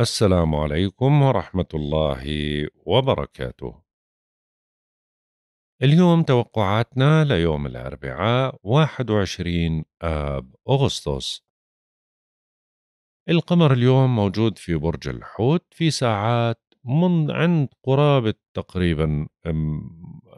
السلام عليكم ورحمة الله وبركاته. اليوم توقعاتنا ليوم الأربعاء 21 آب أغسطس. القمر اليوم موجود في برج الحوت في ساعات من عند قرابة تقريبا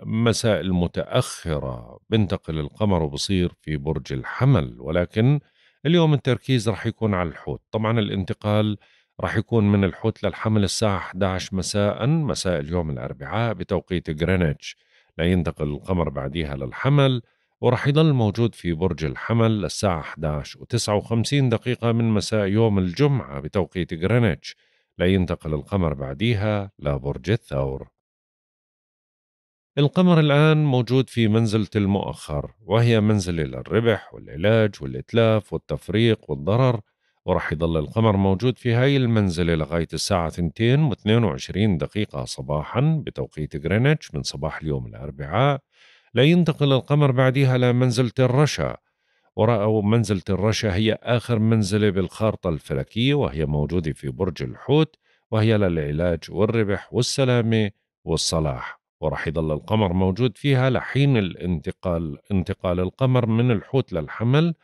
مساء المتأخرة بنتقل القمر وبصير في برج الحمل ولكن اليوم التركيز رح يكون على الحوت طبعا الانتقال راح يكون من الحوت للحمل الساعة 11 مساء مساء اليوم الأربعاء بتوقيت غرينتش لينتقل القمر بعديها للحمل وراح يضل موجود في برج الحمل للساعة 11 و59 دقيقة من مساء يوم الجمعة بتوقيت غرينتش لينتقل القمر بعديها لبرج الثور القمر الآن موجود في منزلة المؤخر وهي منزلة للربح والعلاج والإتلاف والتفريق والضرر وراح يظل القمر موجود في هاي المنزلة لغاية الساعة 2 و 22 دقيقة صباحا بتوقيت غرينتش من صباح اليوم الأربعاء لينتقل القمر بعدها لمنزلة الرشا ورأوا منزلة الرشا هي آخر منزلة بالخارطة الفلكية وهي موجودة في برج الحوت وهي للعلاج والربح والسلامة والصلاح ورح يظل القمر موجود فيها لحين الانتقال انتقال القمر من الحوت للحمل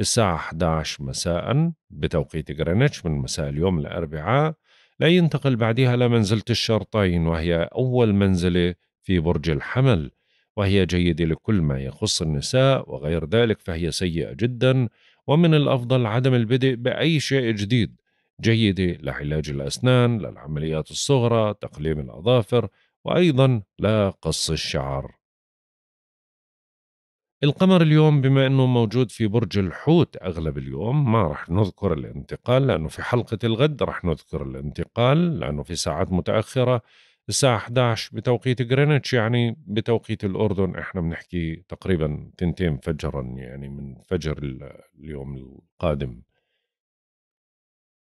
الساعة 11 مساء بتوقيت غرينتش من مساء اليوم الأربعاء لا ينتقل بعدها لمنزلة الشرطين وهي أول منزلة في برج الحمل وهي جيدة لكل ما يخص النساء وغير ذلك فهي سيئة جدا ومن الأفضل عدم البدء بأي شيء جديد جيدة لعلاج الأسنان للعمليات الصغرى تقليم الأظافر وأيضا لقص الشعر القمر اليوم بما انه موجود في برج الحوت اغلب اليوم ما رح نذكر الانتقال لانه في حلقه الغد رح نذكر الانتقال لانه في ساعات متاخره الساعه 11 بتوقيت جرينتش يعني بتوقيت الاردن احنا بنحكي تقريبا تنتين فجرا يعني من فجر اليوم القادم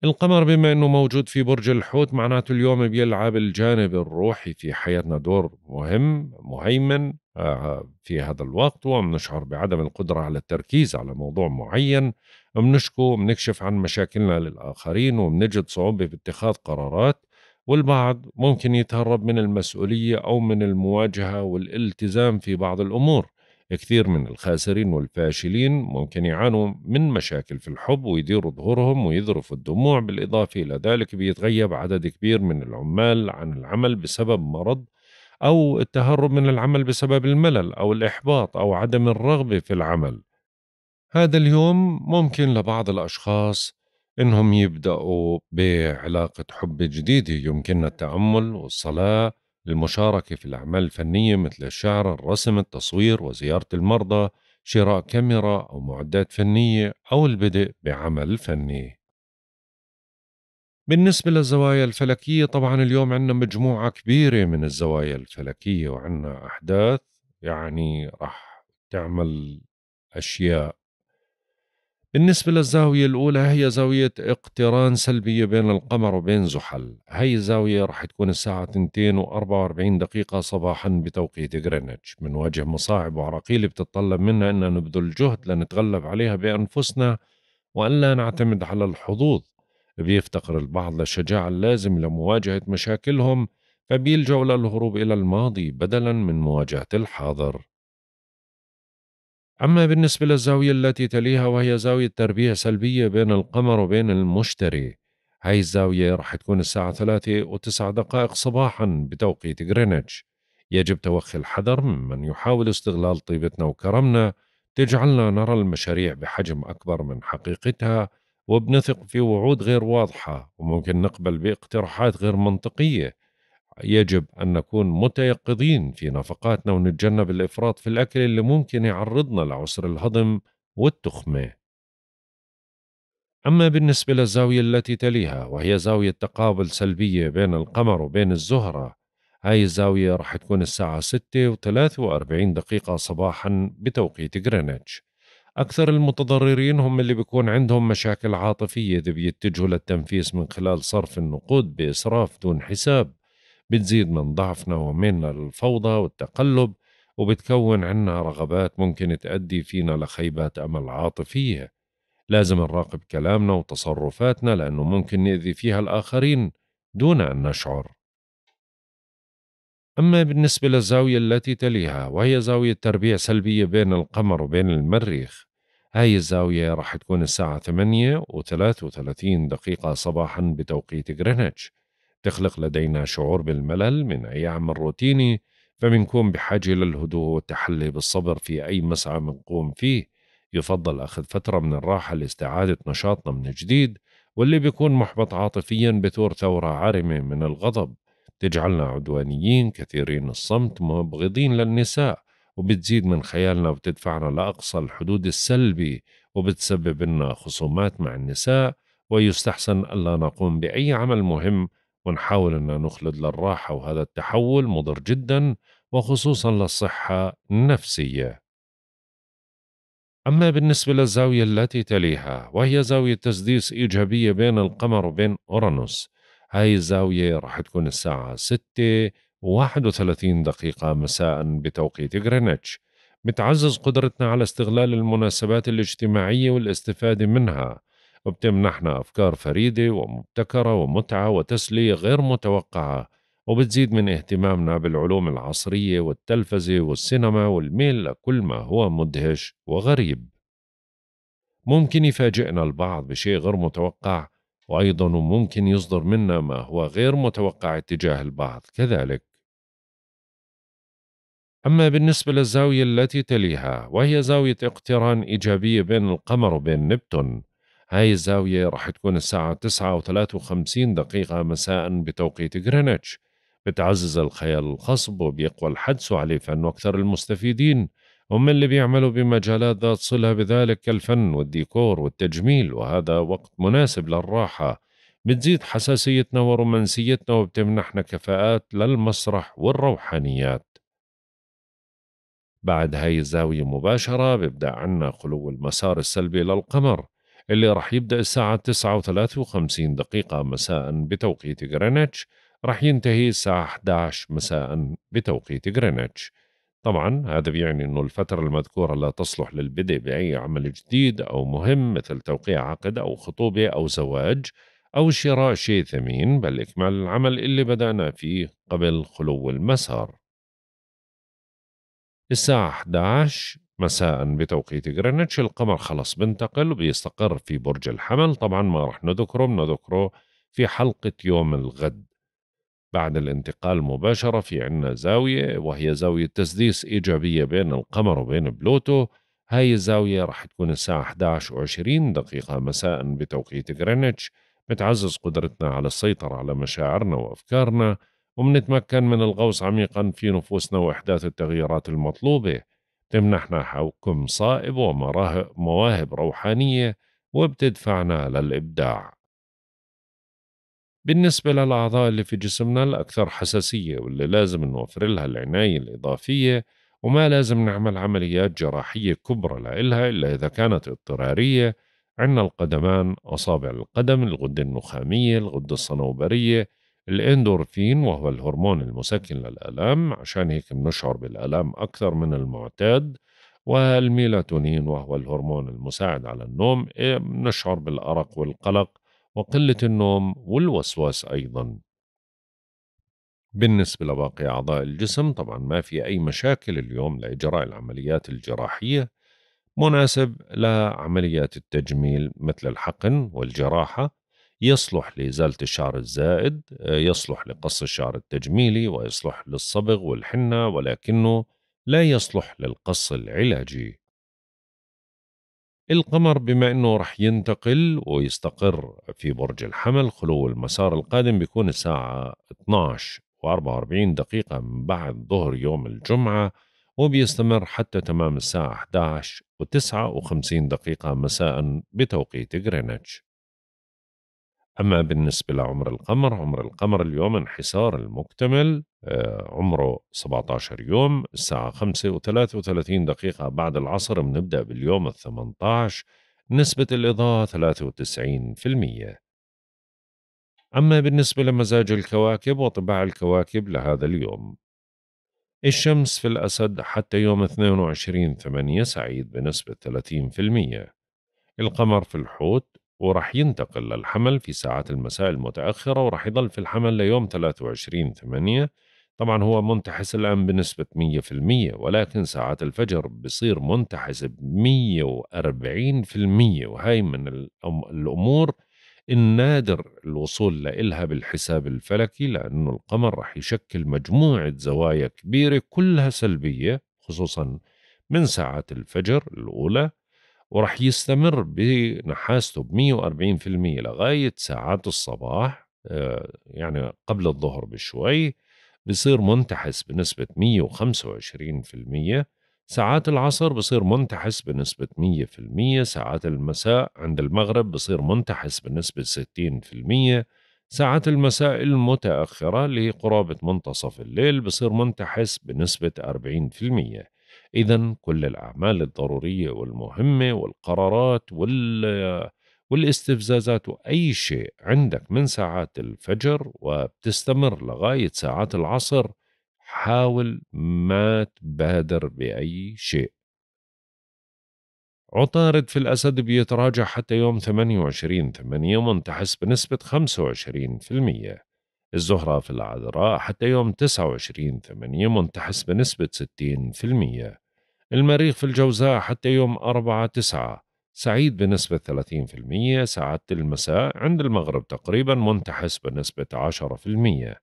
القمر بما انه موجود في برج الحوت معناته اليوم بيلعب الجانب الروحي في حياتنا دور مهم مهيمن آه، في هذا الوقت وبنشعر بعدم القدرة على التركيز على موضوع معين بنشكو بنكشف عن مشاكلنا للآخرين وبنجد صعوبة في اتخاذ قرارات والبعض ممكن يتهرب من المسؤولية أو من المواجهة والالتزام في بعض الأمور كثير من الخاسرين والفاشلين ممكن يعانوا من مشاكل في الحب ويديروا ظهورهم ويذرفوا الدموع بالإضافة إلى ذلك بيتغيب عدد كبير من العمال عن العمل بسبب مرض أو التهرب من العمل بسبب الملل أو الإحباط أو عدم الرغبة في العمل هذا اليوم ممكن لبعض الأشخاص إنهم يبدأوا بعلاقة حب جديدة يمكننا التأمل والصلاة للمشاركة في الأعمال الفنية مثل الشعر، الرسم، التصوير وزيارة المرضى، شراء كاميرا أو معدات فنية أو البدء بعمل فني. بالنسبة للزوايا الفلكية طبعا اليوم عندنا مجموعة كبيرة من الزوايا الفلكية وعندنا أحداث يعني رح تعمل أشياء بالنسبة للزاوية الأولى هي زاوية اقتران سلبية بين القمر وبين زحل هاي الزاوية رح تكون الساعة 2 و44 دقيقة صباحا بتوقيت غرينتش بنواجه مصاعب وعراقيل بتتطلب منا أن نبذل جهد لنتغلب عليها بأنفسنا وألا نعتمد على الحظوظ بيفتقر البعض للشجاعة اللازم لمواجهة مشاكلهم فبيلجأوا للهروب إلى الماضي بدلا من مواجهة الحاضر أما بالنسبة للزاوية التي تليها وهي زاوية تربيع سلبية بين القمر وبين المشتري هاي الزاوية رح تكون الساعة ثلاثة وتسع دقائق صباحا بتوقيت غرينتش يجب توخي الحذر ممن يحاول استغلال طيبتنا وكرمنا تجعلنا نرى المشاريع بحجم أكبر من حقيقتها وبنثق في وعود غير واضحة وممكن نقبل باقتراحات غير منطقية يجب أن نكون متيقظين في نفقاتنا ونتجنب الإفراط في الأكل اللي ممكن يعرضنا لعسر الهضم والتخمة أما بالنسبة للزاوية التي تليها وهي زاوية تقابل سلبية بين القمر وبين الزهرة هاي الزاوية رح تكون الساعة 6 و 43 دقيقة صباحا بتوقيت غرينتش أكثر المتضررين هم اللي بيكون عندهم مشاكل عاطفية إذا بيتجهوا للتنفيس من خلال صرف النقود بإسراف دون حساب بتزيد من ضعفنا ومن الفوضى والتقلب وبتكون عنا رغبات ممكن تؤدي فينا لخيبات أمل عاطفية لازم نراقب كلامنا وتصرفاتنا لأنه ممكن نأذي فيها الآخرين دون أن نشعر أما بالنسبة للزاوية التي تليها وهي زاوية تربيع سلبية بين القمر وبين المريخ هاي الزاوية راح تكون الساعة 8 و33 دقيقة صباحا بتوقيت غرينتش تخلق لدينا شعور بالملل من أي عمل روتيني فبنكون بحاجة للهدوء والتحلي بالصبر في أي مسعى بنقوم فيه يفضل أخذ فترة من الراحة لاستعادة نشاطنا من جديد واللي بيكون محبط عاطفيا بثور ثورة عارمة من الغضب تجعلنا عدوانيين كثيرين الصمت مبغضين للنساء وبتزيد من خيالنا وبتدفعنا لأقصى الحدود السلبي وبتسبب لنا خصومات مع النساء ويستحسن ألا نقوم بأي عمل مهم ونحاول أن نخلد للراحة وهذا التحول مضر جدا وخصوصا للصحة النفسية أما بالنسبة للزاوية التي تليها وهي زاوية تسديس إيجابية بين القمر وبين أورانوس هاي الزاوية راح تكون الساعة 6 31 دقيقة مساء بتوقيت غرينتش بتعزز قدرتنا على استغلال المناسبات الاجتماعية والاستفادة منها وبتمنحنا أفكار فريدة ومبتكرة ومتعة وتسلية غير متوقعة وبتزيد من اهتمامنا بالعلوم العصرية والتلفزة والسينما والميل لكل ما هو مدهش وغريب ممكن يفاجئنا البعض بشيء غير متوقع وأيضا ممكن يصدر منا ما هو غير متوقع اتجاه البعض كذلك أما بالنسبة للزاوية التي تليها وهي زاوية اقتران إيجابية بين القمر وبين نبتون هاي الزاوية راح تكون الساعة تسعة و وخمسين دقيقة مساء بتوقيت غرينتش بتعزز الخيال الخصب وبيقوى الحدس عليه فن أكثر المستفيدين هم اللي بيعملوا بمجالات ذات صلة بذلك كالفن والديكور والتجميل وهذا وقت مناسب للراحة بتزيد حساسيتنا ورومانسيتنا وبتمنحنا كفاءات للمسرح والروحانيات بعد هاي الزاوية مباشرة بيبدأ عنا خلو المسار السلبي للقمر اللي راح يبدأ الساعة 9 دقيقة مساء بتوقيت غرينتش راح ينتهي الساعة 11 مساء بتوقيت غرينتش طبعا هذا بيعني أنه الفترة المذكورة لا تصلح للبدء بأي عمل جديد أو مهم مثل توقيع عقد أو خطوبة أو زواج أو شراء شيء ثمين بل إكمال العمل اللي بدأنا فيه قبل خلو المسار الساعة 11 مساء بتوقيت غرينتش القمر خلاص بنتقل وبيستقر في برج الحمل طبعا ما رح نذكره بنذكره في حلقة يوم الغد بعد الانتقال مباشرة في عنا زاوية وهي زاوية تسديس إيجابية بين القمر وبين بلوتو هاي الزاوية رح تكون الساعة 11 و20 دقيقة مساء بتوقيت غرينتش بتعزز قدرتنا على السيطرة على مشاعرنا وأفكارنا ومنتمكن من الغوص عميقا في نفوسنا وإحداث التغييرات المطلوبة تمنحنا حوكم صائب ومواهب روحانية وبتدفعنا للإبداع بالنسبة للأعضاء اللي في جسمنا الأكثر حساسية واللي لازم نوفر لها العناية الإضافية وما لازم نعمل عمليات جراحية كبرى لإلها إلا إذا كانت اضطرارية عندنا القدمان أصابع القدم الغدة النخامية الغدة الصنوبرية الاندورفين وهو الهرمون المسكن للآلام عشان هيك بنشعر بالآلام أكثر من المعتاد والميلاتونين وهو الهرمون المساعد على النوم إيه، بنشعر بالأرق والقلق وقلة النوم والوسواس أيضا بالنسبة لباقي أعضاء الجسم طبعا ما في أي مشاكل اليوم لإجراء العمليات الجراحية مناسب لعمليات التجميل مثل الحقن والجراحة يصلح لإزالة الشعر الزائد آه، يصلح لقص الشعر التجميلي ويصلح للصبغ والحنة ولكنه لا يصلح للقص العلاجي القمر بما أنه رح ينتقل ويستقر في برج الحمل خلو المسار القادم بيكون الساعة 12 و44 دقيقة من بعد ظهر يوم الجمعة وبيستمر حتى تمام الساعة 11 و59 دقيقة مساء بتوقيت غرينتش أما بالنسبة لعمر القمر عمر القمر اليوم انحسار المكتمل آه، عمره 17 يوم الساعة 5 و 33 دقيقة بعد العصر بنبدأ باليوم ال 18 نسبة الإضاءة 93% أما بالنسبة لمزاج الكواكب وطباع الكواكب لهذا اليوم الشمس في الأسد حتى يوم 22 8 سعيد بنسبة 30% القمر في الحوت وراح ينتقل للحمل في ساعات المساء المتأخرة وراح يضل في الحمل ليوم 23 8 طبعا هو منتحس الآن بنسبة 100% ولكن ساعات الفجر بصير منتحس ب 140% وهي من الأمور النادر الوصول لإلها بالحساب الفلكي لأنه القمر راح يشكل مجموعة زوايا كبيرة كلها سلبية خصوصا من ساعات الفجر الأولى وراح يستمر بنحاسته ب 140% لغايه ساعات الصباح آه، يعني قبل الظهر بشوي بصير منتحس بنسبة 125% ساعات العصر بصير منتحس بنسبة 100% ساعات المساء عند المغرب بصير منتحس بنسبة 60% ساعات المساء المتأخرة اللي هي قرابة منتصف الليل بصير منتحس بنسبة 40% إذا كل الأعمال الضرورية والمهمة والقرارات وال والاستفزازات وأي شيء عندك من ساعات الفجر وبتستمر لغاية ساعات العصر حاول ما تبادر بأي شيء عطارد في الأسد بيتراجع حتى يوم 28 8 منتحس بنسبة 25% الزهرة في العذراء حتى يوم 29 8 منتحس بنسبة 60% المريخ في الجوزاء حتى يوم 4 9 سعيد بنسبة 30% سعادة المساء عند المغرب تقريبا منتحس بنسبة 10%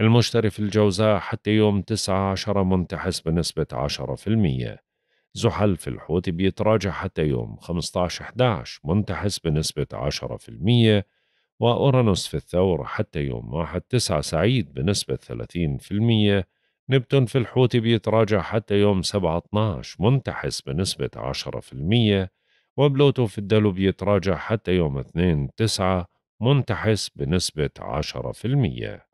المشتري في الجوزاء حتى يوم تسعة عشرة منتحس بنسبة 10% زحل في الحوت بيتراجع حتى يوم 15 11 منتحس بنسبة 10% وأورانوس في الثور حتى يوم 1 9 سعيد بنسبة 30% نبتون في الحوت بيتراجع حتى يوم 7/12 منتحس بنسبة 10% وبلوتو في الدلو بيتراجع حتى يوم 2/9 منتحس بنسبة 10%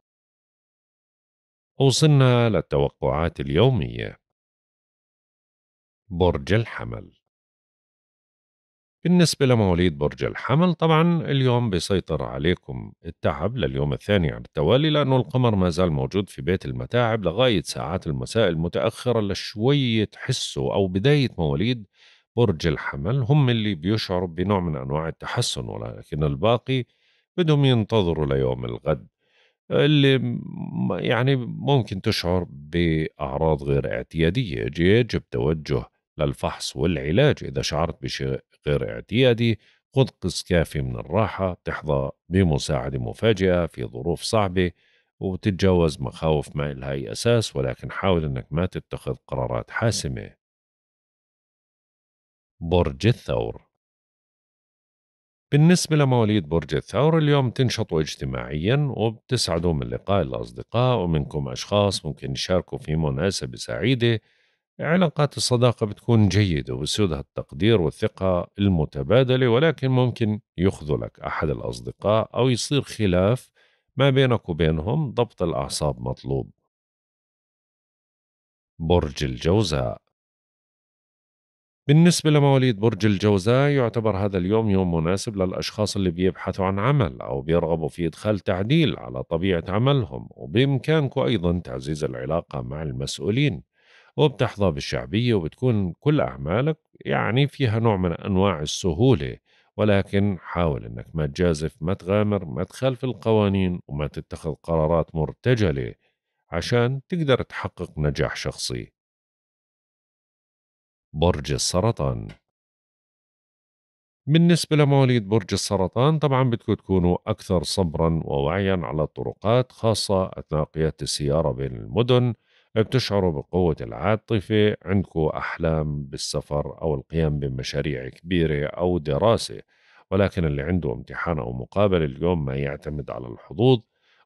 وصلنا للتوقعات اليومية برج الحمل بالنسبة لمواليد برج الحمل طبعا اليوم بيسيطر عليكم التعب لليوم الثاني على التوالي لأنه القمر ما زال موجود في بيت المتاعب لغاية ساعات المساء المتأخرة لشوية حسه أو بداية مواليد برج الحمل هم اللي بيشعروا بنوع من أنواع التحسن ولكن الباقي بدهم ينتظروا ليوم الغد اللي يعني ممكن تشعر بأعراض غير اعتيادية يجب توجه للفحص والعلاج إذا شعرت بشيء غير اعتيادي خذ قسط كافي من الراحة تحظى بمساعدة مفاجئة في ظروف صعبة وتتجاوز مخاوف ما إلها أي أساس ولكن حاول أنك ما تتخذ قرارات حاسمة برج الثور بالنسبة لمواليد برج الثور اليوم تنشطوا اجتماعيا وبتسعدوا من لقاء الأصدقاء ومنكم أشخاص ممكن يشاركوا في مناسبة سعيدة علاقات الصداقة بتكون جيدة وبيسودها التقدير والثقة المتبادلة ولكن ممكن يخذلك أحد الأصدقاء أو يصير خلاف ما بينك وبينهم ضبط الأعصاب مطلوب برج الجوزاء بالنسبة لمواليد برج الجوزاء يعتبر هذا اليوم يوم مناسب للأشخاص اللي بيبحثوا عن عمل أو بيرغبوا في إدخال تعديل على طبيعة عملهم وبإمكانكم أيضا تعزيز العلاقة مع المسؤولين وبتحظى بالشعبية وبتكون كل أعمالك يعني فيها نوع من أنواع السهولة ولكن حاول أنك ما تجازف ما تغامر ما تخالف القوانين وما تتخذ قرارات مرتجلة عشان تقدر تحقق نجاح شخصي برج السرطان بالنسبة لمواليد برج السرطان طبعا بدكم تكونوا أكثر صبرا ووعيا على الطرقات خاصة أثناء قيادة السيارة بين المدن بتشعروا بقوة العاطفة عندكم أحلام بالسفر أو القيام بمشاريع كبيرة أو دراسة ولكن اللي عنده امتحان أو مقابلة اليوم ما يعتمد على الحظوظ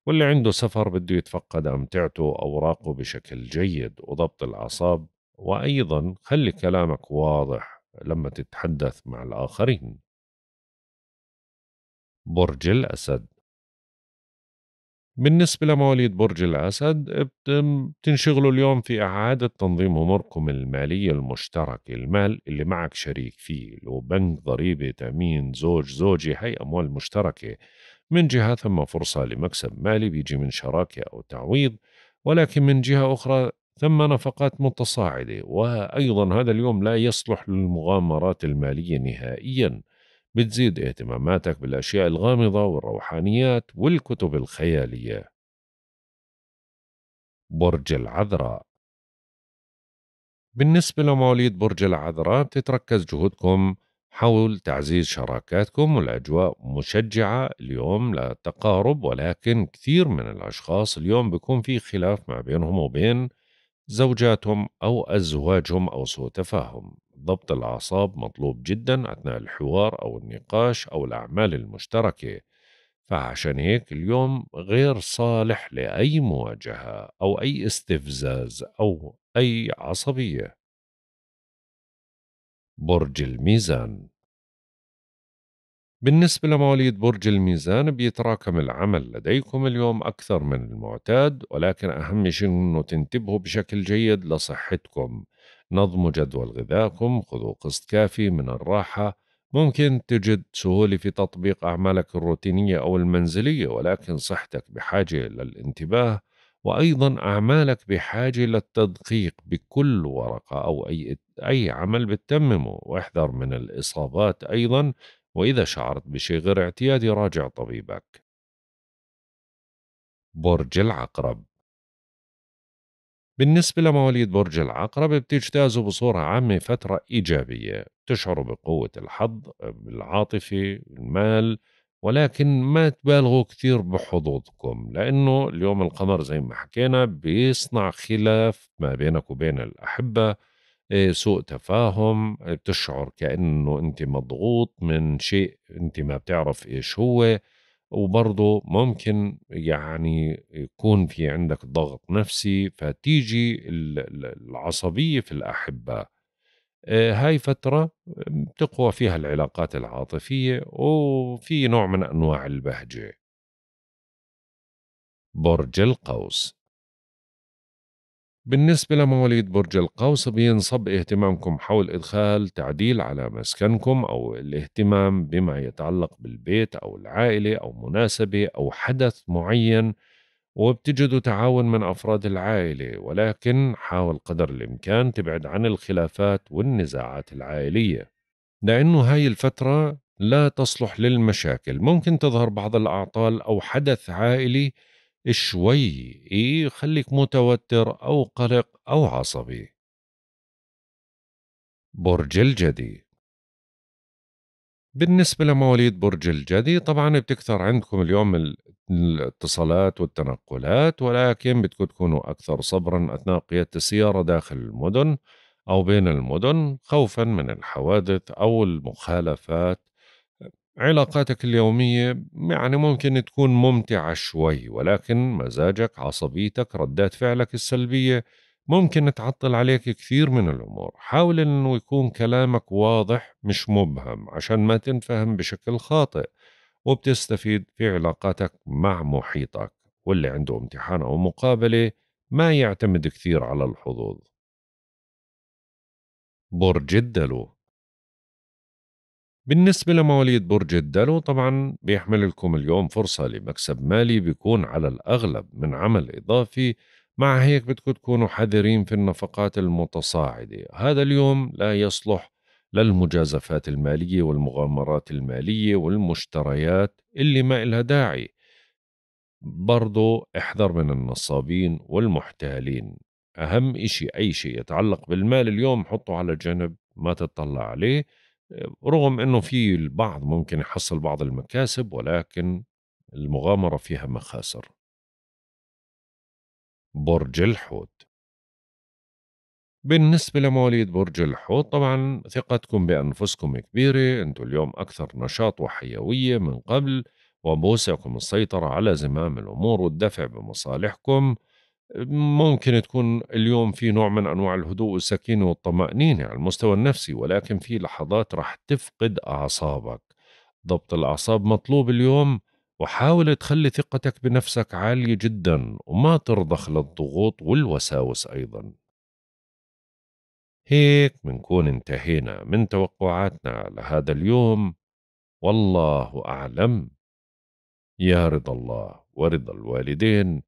واللي عنده سفر بده يتفقد أمتعته وأوراقه بشكل جيد وضبط الأعصاب وأيضا خلي كلامك واضح لما تتحدث مع الآخرين برج الأسد بالنسبة لمواليد برج الأسد بتنشغلوا اليوم في إعادة تنظيم أموركم المالية المشتركة المال اللي معك شريك فيه لو بنك ضريبة تأمين زوج زوجة هي أموال مشتركة من جهة ثم فرصة لمكسب مالي بيجي من شراكة أو تعويض ولكن من جهة أخرى ثم نفقات متصاعدة وأيضا هذا اليوم لا يصلح للمغامرات المالية نهائيا بتزيد اهتماماتك بالأشياء الغامضة والروحانيات والكتب الخيالية برج العذراء بالنسبة لمواليد برج العذراء بتتركز جهودكم حول تعزيز شراكاتكم والأجواء مشجعة اليوم للتقارب ولكن كثير من الأشخاص اليوم بيكون في خلاف ما بينهم وبين زوجاتهم أو أزواجهم أو سوء تفاهم ضبط الأعصاب مطلوب جدا أثناء الحوار أو النقاش أو الأعمال المشتركة فعشان هيك اليوم غير صالح لأي مواجهة أو أي استفزاز أو أي عصبية برج الميزان بالنسبة لمواليد برج الميزان بيتراكم العمل لديكم اليوم أكثر من المعتاد ولكن أهم شيء أنه تنتبهوا بشكل جيد لصحتكم نظموا جدول غذائكم خذوا قسط كافي من الراحة ممكن تجد سهولة في تطبيق أعمالك الروتينية أو المنزلية ولكن صحتك بحاجة للانتباه وأيضا أعمالك بحاجة للتدقيق بكل ورقة أو أي, أي عمل بتتممه واحذر من الإصابات أيضا وإذا شعرت بشيء غير اعتيادي راجع طبيبك برج العقرب بالنسبة لمواليد برج العقرب بتجتازوا بصورة عامة فترة إيجابية تشعروا بقوة الحظ العاطفة المال ولكن ما تبالغوا كثير بحظوظكم لأنه اليوم القمر زي ما حكينا بيصنع خلاف ما بينك وبين الأحبة آه، سوء تفاهم بتشعر كأنه أنت مضغوط من شيء أنت ما بتعرف إيش هو وبرضه ممكن يعني يكون في عندك ضغط نفسي فتيجي العصبية في الأحبة آه، هاي فترة بتقوى فيها العلاقات العاطفية وفي نوع من أنواع البهجة برج القوس بالنسبة لمواليد برج القوس بينصب اهتمامكم حول إدخال تعديل على مسكنكم أو الاهتمام بما يتعلق بالبيت أو العائلة أو مناسبة أو حدث معين وبتجدوا تعاون من أفراد العائلة ولكن حاول قدر الإمكان تبعد عن الخلافات والنزاعات العائلية لأنه هاي الفترة لا تصلح للمشاكل ممكن تظهر بعض الأعطال أو حدث عائلي شوي يخليك متوتر أو قلق أو عصبي برج الجدي بالنسبة لمواليد برج الجدي طبعا بتكثر عندكم اليوم الاتصالات والتنقلات ولكن بدكم تكونوا أكثر صبرا أثناء قيادة السيارة داخل المدن أو بين المدن خوفا من الحوادث أو المخالفات علاقاتك اليومية يعني ممكن تكون ممتعة شوي ولكن مزاجك عصبيتك ردات فعلك السلبية ممكن تعطل عليك كثير من الأمور حاول أنه يكون كلامك واضح مش مبهم عشان ما تنفهم بشكل خاطئ وبتستفيد في علاقاتك مع محيطك واللي عنده امتحان أو مقابلة ما يعتمد كثير على الحظوظ برج الدلو بالنسبة لمواليد برج الدلو طبعا بيحمل لكم اليوم فرصة لمكسب مالي بيكون على الأغلب من عمل إضافي مع هيك بدكم تكونوا حذرين في النفقات المتصاعدة هذا اليوم لا يصلح للمجازفات المالية والمغامرات المالية والمشتريات اللي ما إلها داعي برضو احذر من النصابين والمحتالين أهم إشي أي شيء يتعلق بالمال اليوم حطه على جنب ما تطلع عليه رغم انه في البعض ممكن يحصل بعض المكاسب ولكن المغامره فيها مخاسر برج الحوت بالنسبة لمواليد برج الحوت طبعا ثقتكم بأنفسكم كبيرة أنتم اليوم أكثر نشاط وحيوية من قبل وبوسعكم السيطرة على زمام الأمور والدفع بمصالحكم ممكن تكون اليوم في نوع من انواع الهدوء والسكينه والطمانينه على المستوى النفسي ولكن في لحظات رح تفقد اعصابك ضبط الاعصاب مطلوب اليوم وحاول تخلي ثقتك بنفسك عاليه جدا وما ترضخ للضغوط والوساوس ايضا هيك بنكون انتهينا من توقعاتنا لهذا اليوم والله اعلم يا رضا الله ورضا الوالدين